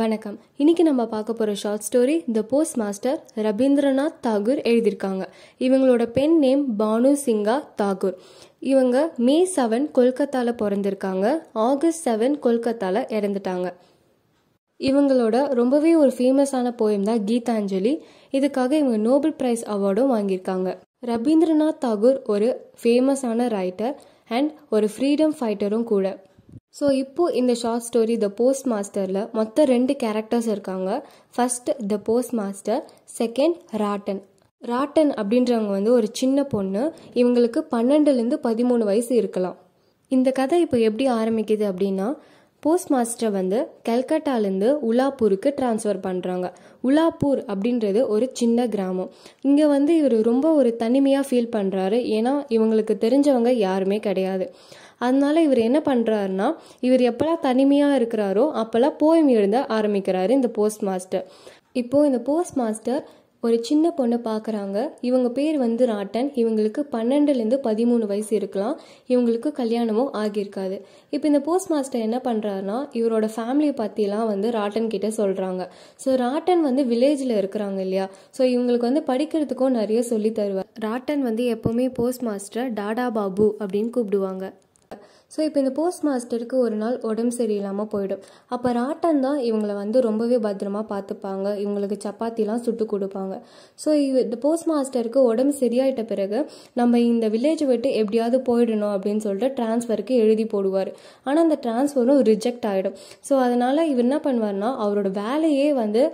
வணக்கம் இன்னைக்கு நம்ம பார்க்க போகிற short story the postmaster Rabindranath Tagore எழுதியிருக்காங்க இவங்களோட பெண் நேம் பானு சிங்கா தாகூர் இவங்க மே செவன் கொல்கத்தாவில் பிறந்திருக்காங்க ஆகஸ்ட் செவன் கொல்கத்தாவில் இறந்துட்டாங்க இவங்களோட ரொம்பவே ஒரு ஃபேமஸான போயம் தான் கீதாஞ்சலி இதுக்காக இவங்க நோபல் பிரைஸ் அவார்டும் வாங்கியிருக்காங்க ரபீந்திரநாத் தாகூர் ஒரு ஃபேமஸான ரைட்டர் அண்ட் ஒரு ஃப்ரீடம் ஃபைட்டரும் கூட ஸோ இப்போது இந்த ஷார்ட் ஸ்டோரி த போஸ்ட் மாஸ்டரில் மொத்தம் ரெண்டு கேரக்டர்ஸ் இருக்காங்க first the postmaster second Ratan Ratan அப்படின்றவங்க வந்து ஒரு சின்ன பொண்ணு இவங்களுக்கு பன்னெண்டுலேருந்து பதிமூணு வயசு இருக்கலாம் இந்த கதை இப்போ எப்படி ஆரம்பிக்குது அப்படின்னா போஸ்ட் மாஸ்டர் வந்து கல்கட்டாலேருந்து உலாப்பூருக்கு டிரான்ஸ்ஃபர் பண்ணுறாங்க உலாப்பூர் அப்படின்றது ஒரு சின்ன கிராமம் இங்கே வந்து இவர் ரொம்ப ஒரு தனிமையாக ஃபீல் பண்ணுறாரு ஏன்னா இவங்களுக்கு தெரிஞ்சவங்க யாருமே கிடையாது அதனால இவர் என்ன பண்ணுறாருன்னா இவர் எப்போல்லாம் தனிமையாக இருக்கிறாரோ அப்போல்லாம் போயம் எழுத ஆரம்பிக்கிறாரு இந்த போஸ்ட் மாஸ்டர் இப்போது இந்த போஸ்ட் மாஸ்டர் ஒரு சின்ன பொண்ணை பார்க்குறாங்க இவங்க பேர் வந்து ராட்டன் இவங்களுக்கு பன்னெண்டுலேருந்து பதிமூணு வயசு இருக்கலாம் இவங்களுக்கு கல்யாணமும் ஆகியிருக்காது இப்போ இந்த போஸ்ட் மாஸ்டர் என்ன பண்ணுறாருனா இவரோட ஃபேமிலியை பற்றிலாம் வந்து ராட்டன் கிட்டே சொல்கிறாங்க ஸோ ராட்டன் வந்து வில்லேஜில் இருக்கிறாங்க இல்லையா ஸோ இவங்களுக்கு வந்து படிக்கிறதுக்கும் நிறைய சொல்லி தருவார் ராட்டன் வந்து எப்போவுமே போஸ்ட் மாஸ்டர் டாடா பாபு அப்படின்னு கூப்பிடுவாங்க ஸோ இப்போ இந்த போஸ்ட் மாஸ்டருக்கு ஒரு நாள் உடம்பு சரியில்லாமல் போயிடும் அப்போ ராட்டன் தான் இவங்களை வந்து ரொம்பவே பத்திரமா பார்த்துப்பாங்க இவங்களுக்கு சப்பாத்திலாம் சுட்டு கொடுப்பாங்க ஸோ இந்த போஸ்ட் மாஸ்டருக்கு உடம்பு சரியாயிட்ட பிறகு நம்ம இந்த வில்லேஜ் விட்டு எப்படியாவது போயிடணும் அப்படின்னு சொல்லிட்டு டிரான்ஸ்ஃபருக்கு எழுதி போடுவார் ஆனால் அந்த டிரான்ஸ்ஃபரும் ரிஜெக்ட் ஆகிடும் ஸோ அதனால் இவர் என்ன பண்ணுவார்னா அவரோட வேலையே வந்து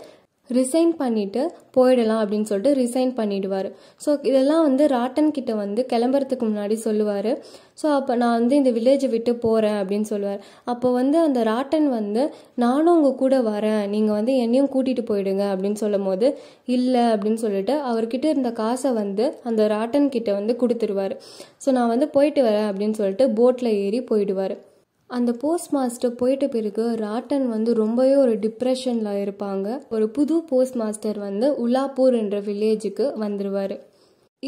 ரிசைன் பண்ணிவிட்டு போயிடலாம் அப்படின்னு சொல்லிட்டு ரிசைன் பண்ணிவிடுவார் ஸோ இதெல்லாம் வந்து ராட்டன் கிட்ட வந்து கிளம்புறதுக்கு முன்னாடி சொல்லுவார் ஸோ அப்போ நான் வந்து இந்த வில்லேஜை விட்டு போகிறேன் அப்படின்னு சொல்லுவார் அப்போ வந்து அந்த ராட்டன் வந்து நானும் உங்கள் கூட வரேன் நீங்கள் வந்து என்னையும் கூட்டிகிட்டு போயிடுங்க அப்படின்னு சொல்லும் போது இல்லை அப்படின்னு சொல்லிட்டு அவர்கிட்ட இருந்த காசை வந்து அந்த ராட்டன் கிட்ட வந்து கொடுத்துருவார் ஸோ நான் வந்து போயிட்டு வரேன் அப்படின்னு சொல்லிட்டு போட்டில் ஏறி போயிடுவார் அந்த போஸ்ட் மாஸ்டர் போயிட்ட பிறகு ராட்டன் வந்து ரொம்பவே ஒரு டிப்ரெஷனில் இருப்பாங்க ஒரு புது போஸ்ட் மாஸ்டர் வந்து உலாப்பூர் என்ற வில்லேஜுக்கு வந்துடுவார்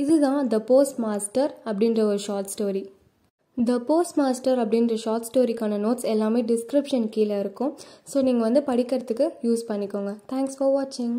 இதுதான் த போஸ்ட் மாஸ்டர் அப்படின்ற ஒரு short story the postmaster அப்படின்ற ஷார்ட் ஸ்டோரிக்கான நோட்ஸ் எல்லாமே டிஸ்கிரிப்ஷன் கீழே இருக்கும் ஸோ நீங்கள் வந்து படிக்கிறதுக்கு யூஸ் பண்ணிக்கோங்க தேங்க்ஸ் ஃபார் வாட்சிங்